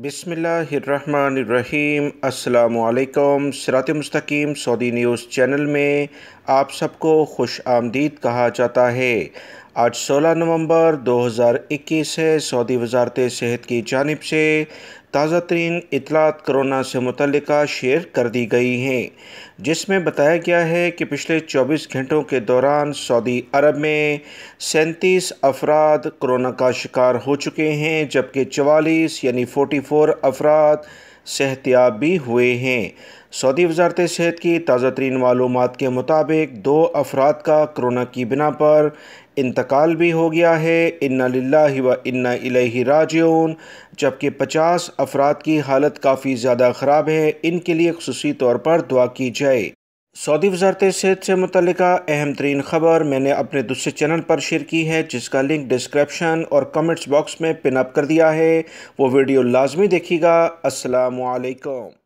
بسم اللہ الرحمن الرحیم السلام علیکم سرات مستقیم سعودی نیوز چینل میں آپ سب کو خوش آمدید کہا جاتا ہے آج سولہ نومبر دو ہزار اکیس ہے سعودی وزارت صحت کی جانب سے تازہ ترین اطلاعات کرونا سے متعلقہ شیئر کر دی گئی ہیں جس میں بتایا گیا ہے کہ پچھلے چوبیس گھنٹوں کے دوران سعودی عرب میں سینتیس افراد کرونا کا شکار ہو چکے ہیں جبکہ چوالیس یعنی فورٹی فور افراد صحتیاب بھی ہوئے ہیں سعودی وزارت صحت کی تازہ ترین معلومات کے مطابق دو افراد کا کرونا کی بنا پر انتقال بھی ہو گیا ہے انا للہ و انہ راجعون جبکہ پچاس افراد کی حالت کافی زیادہ خراب ہے ان کے لیے خصوصی طور پر دعا کی جائے سعودی وزارت صحت سے متعلقہ اہم ترین خبر میں نے اپنے دوسرے چینل پر شیئر کی ہے جس کا لنک ڈسکرپشن اور کمنٹس باکس میں پن اپ کر دیا ہے وہ ویڈیو لازمی دیکھیے گا السلام علیکم